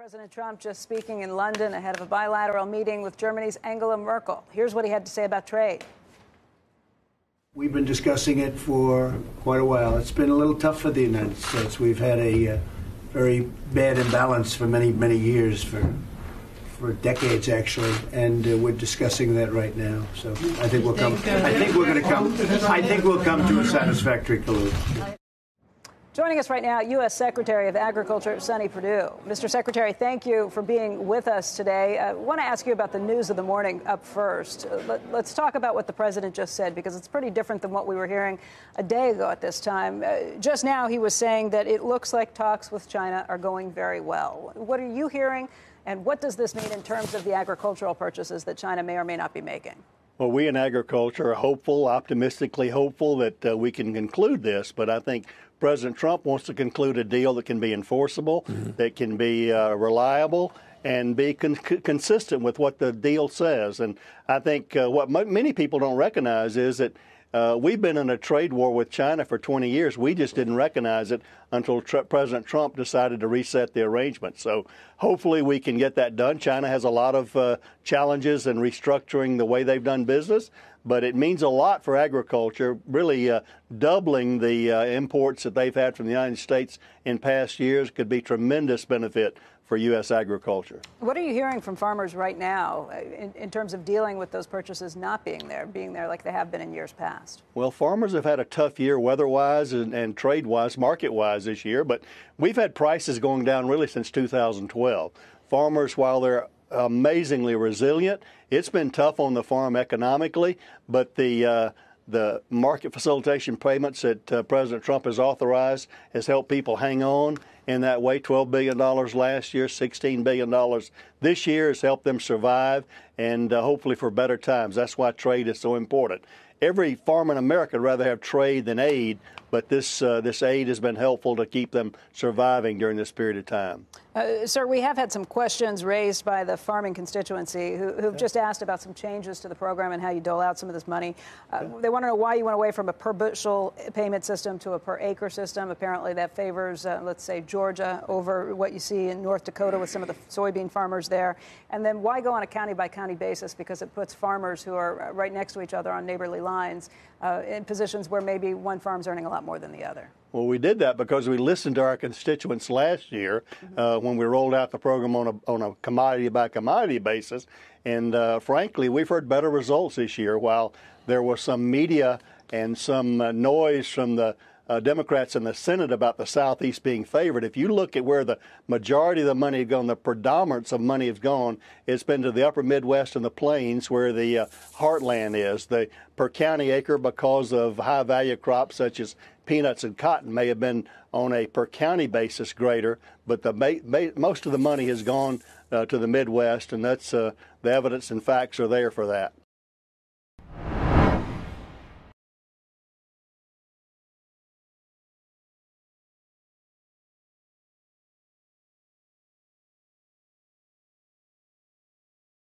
President Trump just speaking in London ahead of a bilateral meeting with Germany's Angela Merkel. Here's what he had to say about trade. We've been discussing it for quite a while. It's been a little tough for the United States. We've had a uh, very bad imbalance for many, many years, for for decades actually, and uh, we're discussing that right now. So I think we'll come. I think we're going to come. I think we'll come to a satisfactory conclusion. Joining us right now, U.S. Secretary of Agriculture Sonny Perdue. Mr. Secretary, thank you for being with us today. I uh, want to ask you about the news of the morning up first. Uh, let, us talk about what the president just said because it's pretty different than what we were hearing a day ago at this time. Uh, just now, he was saying that it looks like talks with China are going very well. What are you hearing, and what does this mean in terms of the agricultural purchases that China may or may not be making? Well, we in agriculture are hopeful, optimistically hopeful that uh, we can conclude this, but I think President Trump wants to conclude a deal that can be enforceable, mm-hmm. that can be uh, reliable, and be con- consistent with what the deal says. And I think uh, what m- many people don't recognize is that uh, we've been in a trade war with China for 20 years. We just didn't recognize it until Tr- President Trump decided to reset the arrangement. So hopefully we can get that done. China has a lot of uh, challenges in restructuring the way they've done business but it means a lot for agriculture, really uh, doubling the uh, imports that they've had from the United States in past years could be tremendous benefit for U.S. agriculture. What are you hearing from farmers right now uh, in, in, terms of dealing with those purchases not being there, being there like they have been in years past? Well, farmers have had a tough year weather-wise and, and trade-wise, market-wise this year, but we've had prices going down really since 2012. Farmers, while they're amazingly resilient. It's been tough on the farm economically, but the uh, the market facilitation payments that uh, President Trump has authorized has helped people hang on in that way. $12 billion last year, $16 billion this year has helped them survive and uh, hopefully for better times. That's why trade is so important. Every farmer in America would rather have trade than aid, but this, uh, this aid has been helpful to keep them surviving during this period of time. Uh, sir, we have had some questions raised by the farming constituency who, have yeah. just asked about some changes to the program and how you dole out some of this money. Uh, yeah. They want to know why you went away from a per bushel payment system to a per acre system. Apparently, that favors, uh, let's say, Georgia over what you see in North Dakota with some of the soybean farmers there. And then why go on a county by county basis? Because it puts farmers who are right next to each other on neighborly lines uh, in positions where maybe one farm's earning a lot more than the other. Well, we did that because we listened to our constituents last year uh, when we rolled out the program on a, on a commodity by commodity basis. And uh, frankly, we've heard better results this year. While there was some media and some uh, noise from the uh, Democrats in the Senate about the Southeast being favored, if you look at where the majority of the money has gone, the predominance of money has gone, it's been to the upper Midwest and the plains where the uh, heartland is. The per county acre, because of high value crops such as peanuts and cotton may have been on a per county basis greater, but the ma- ma- most of the money has gone uh, to the Midwest, and that's uh, the evidence and facts are there for that.